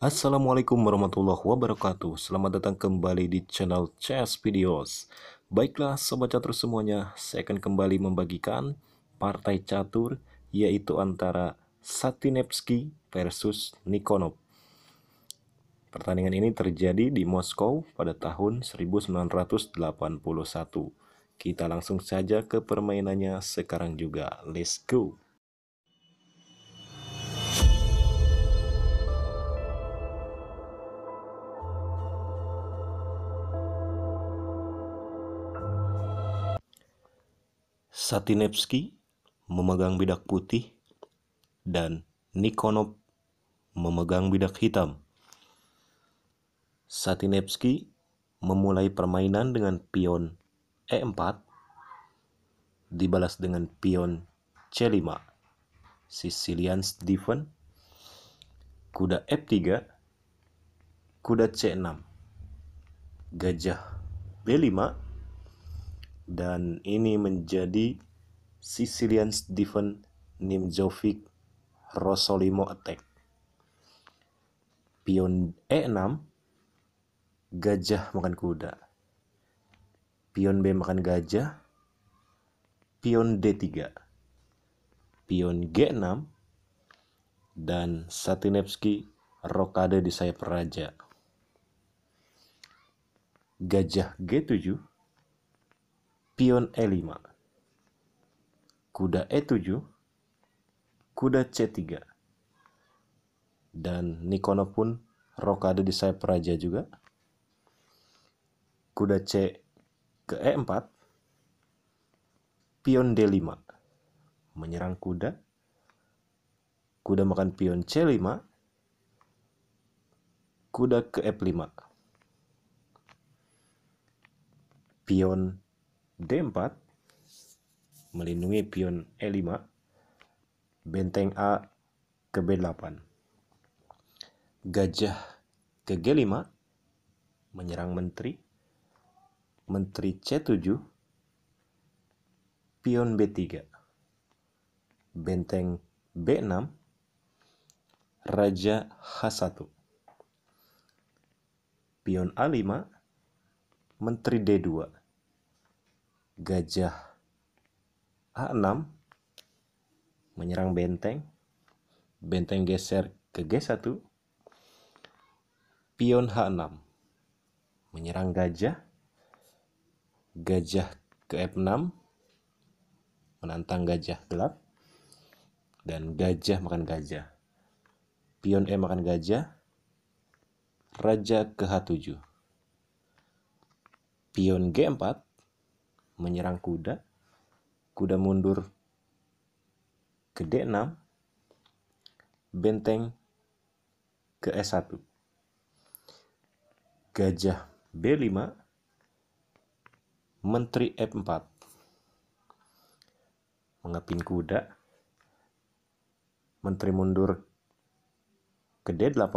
Assalamualaikum warahmatullahi wabarakatuh Selamat datang kembali di channel CS Videos Baiklah sobat catur semuanya Saya akan kembali membagikan Partai catur Yaitu antara Satinevsky versus Nikonov Pertandingan ini terjadi di Moskow pada tahun 1981 Kita langsung saja ke permainannya sekarang juga Let's go Satinevsky memegang bidak putih dan Nikonov memegang bidak hitam. Satinevsky memulai permainan dengan pion E4 dibalas dengan pion C5. Sicilian Stephen kuda F3 e kuda C6 gajah B5 dan ini menjadi Sicilian Stephen Nimzovic Rosolimo Attack. Pion E6 gajah makan kuda. Pion B makan gajah. Pion D3. Pion G6 dan Satinevsky, rokade di sayap raja. Gajah G7. Pion E5 kuda E7, kuda C3. Dan Nikono pun rokade di sayap raja juga. Kuda C ke E4, pion D5, menyerang kuda, kuda makan pion C5, kuda ke F5, e pion D4, melindungi pion E5, benteng A ke B8. Gajah ke G5 menyerang menteri, menteri C7, pion B3, benteng B6, raja H1, pion A5, menteri D2, gajah A6 menyerang benteng, benteng geser ke G1, pion H6 menyerang gajah, gajah ke F6 menantang gajah gelap, dan gajah makan gajah. Pion E makan gajah, raja ke H7. Pion G4 menyerang kuda, kuda mundur ke D6, benteng ke E1. Gajah B5, menteri F4. Mengepin kuda, menteri mundur ke D8,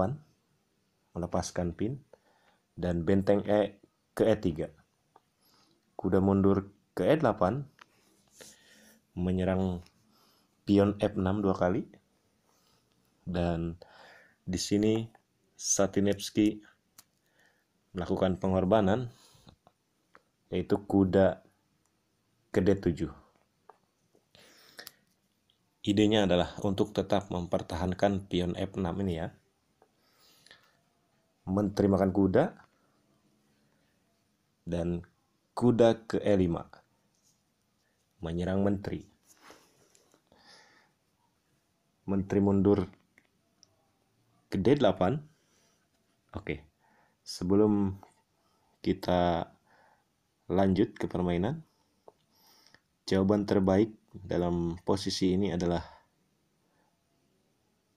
melepaskan pin, dan benteng E ke E3. Kuda mundur ke E8, menyerang pion F6 dua kali dan di sini Satinevsky melakukan pengorbanan yaitu kuda ke D7. Idenya adalah untuk tetap mempertahankan pion F6 ini ya. menerimakan kuda dan kuda ke E5 menyerang menteri. Menteri mundur ke D8. Oke. Sebelum kita lanjut ke permainan, jawaban terbaik dalam posisi ini adalah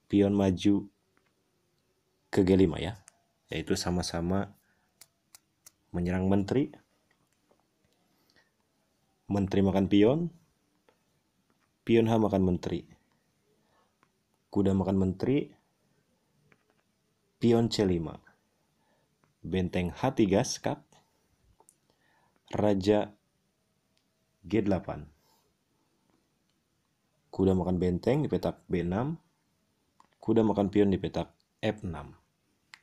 pion maju ke G5 ya. Yaitu sama-sama menyerang menteri Menteri makan pion, pion H makan menteri. Kuda makan menteri, pion C5. Benteng H3 skak, raja G8. Kuda makan benteng di petak B6, kuda makan pion di petak F6,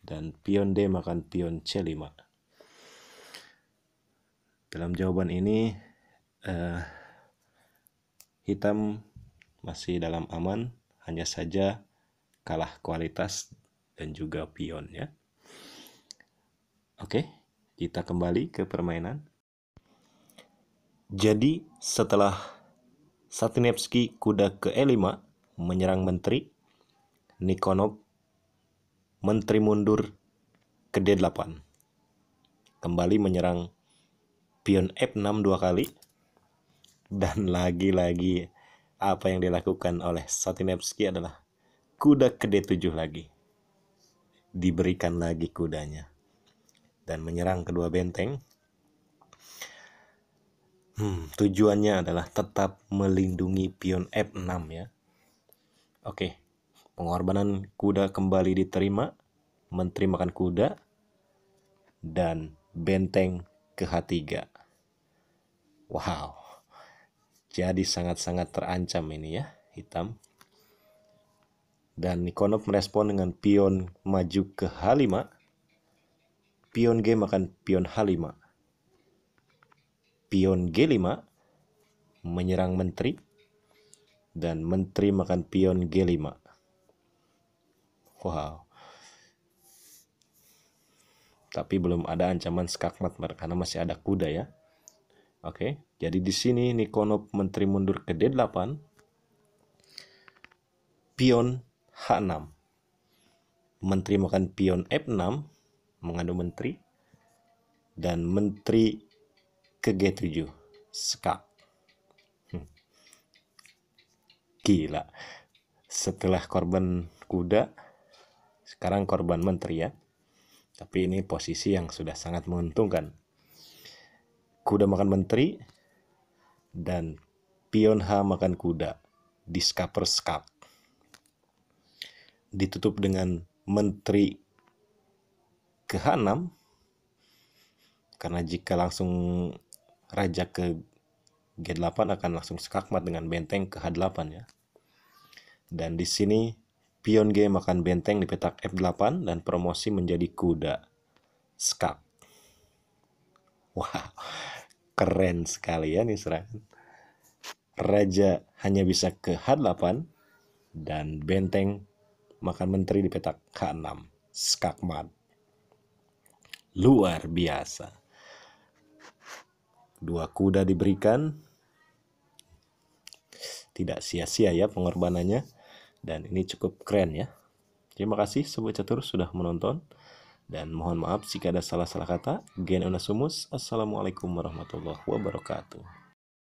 dan pion D makan pion C5. Dalam jawaban ini, uh, hitam masih dalam aman, hanya saja kalah kualitas dan juga pion ya. Oke, kita kembali ke permainan. Jadi setelah satinevsky kuda ke E5 menyerang menteri, Nikonov menteri mundur ke D8. Kembali menyerang pion F6 dua kali, dan lagi-lagi apa yang dilakukan oleh Satinevsky adalah kuda d tujuh lagi. Diberikan lagi kudanya. Dan menyerang kedua benteng. Hmm, tujuannya adalah tetap melindungi pion F6 ya. Oke, pengorbanan kuda kembali diterima. Menteri makan kuda. Dan benteng ke H3. Wow. Jadi sangat-sangat terancam ini ya, hitam. Dan Nikonov merespon dengan pion maju ke H5. Pion G makan pion H5. Pion G5 menyerang menteri. Dan menteri makan pion G5. Wow. Tapi belum ada ancaman skakmat karena masih ada kuda ya. Oke, jadi di sini Nikonov menteri mundur ke D8, pion H6. Menteri makan pion F6, mengadu menteri, dan menteri ke G7, skak. Hmm. Gila, setelah korban kuda, sekarang korban menteri ya. Tapi ini posisi yang sudah sangat menguntungkan kuda makan menteri, dan pion H makan kuda, Discover Cup. Ditutup dengan menteri ke-6, h karena jika langsung raja ke G8 akan langsung skakmat dengan benteng ke H8 ya. Dan di sini pion G makan benteng di petak F8 dan promosi menjadi kuda. Skak. Wow. Keren sekali ya nih serangan. Raja hanya bisa ke H8 dan benteng makan menteri di petak K6. Skakmat. Luar biasa. Dua kuda diberikan. Tidak sia-sia ya pengorbanannya. Dan ini cukup keren ya. Terima kasih Sobat Catur sudah menonton. Dan mohon maaf jika ada salah-salah kata. Gen Unasumus. Assalamualaikum warahmatullahi wabarakatuh.